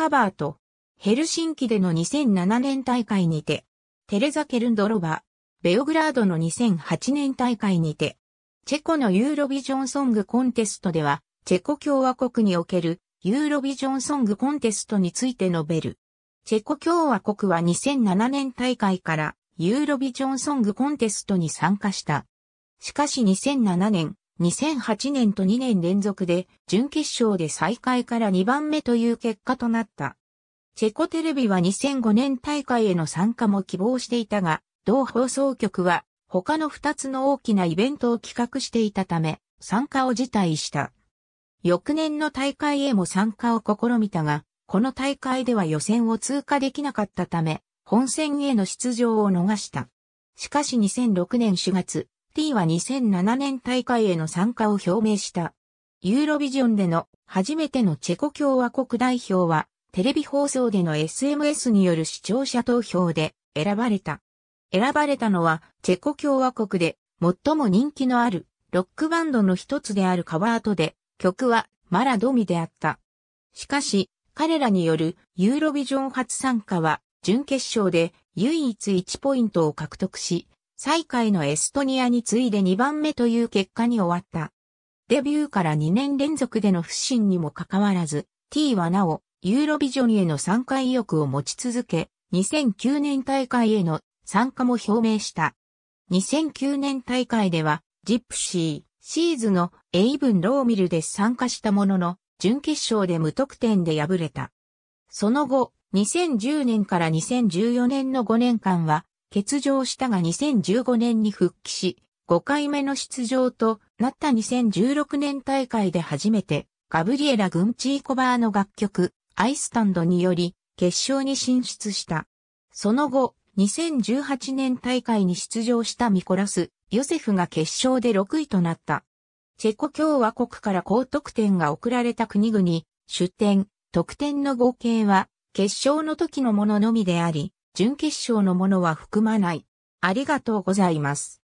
カバーと、ヘルシンキでの2007年大会にて、テレザ・ケルンドロバ、ベオグラードの2008年大会にて、チェコのユーロビジョンソングコンテストでは、チェコ共和国におけるユーロビジョンソングコンテストについて述べる。チェコ共和国は2007年大会からユーロビジョンソングコンテストに参加した。しかし2007年、2008年と2年連続で準決勝で再開から2番目という結果となった。チェコテレビは2005年大会への参加も希望していたが、同放送局は他の2つの大きなイベントを企画していたため、参加を辞退した。翌年の大会へも参加を試みたが、この大会では予選を通過できなかったため、本戦への出場を逃した。しかし2006年4月、T は2007年大会への参加を表明した。ユーロビジョンでの初めてのチェコ共和国代表は、テレビ放送での SMS による視聴者投票で選ばれた。選ばれたのは、チェコ共和国で最も人気のあるロックバンドの一つであるカバートで、曲はマラドミであった。しかし、彼らによるユーロビジョン初参加は準決勝で唯一1ポイントを獲得し、最下位のエストニアに次いで2番目という結果に終わった。デビューから2年連続での不振にもかかわらず、T はなお、ユーロビジョンへの参加意欲を持ち続け、2009年大会への参加も表明した。2009年大会では、ジップシー、シーズのエイブン・ローミルで参加したものの、準決勝で無得点で敗れた。その後、2010年から2014年の5年間は、欠場したが2015年に復帰し、5回目の出場となった2016年大会で初めて、ガブリエラ・グンチーコバーの楽曲、アイスタンドにより、決勝に進出した。その後、2018年大会に出場したミコラス、ヨセフが決勝で6位となった。チェコ共和国から高得点が送られた国々、出典、得点の合計は、決勝の時のもののみであり、準決勝のものは含まない。ありがとうございます。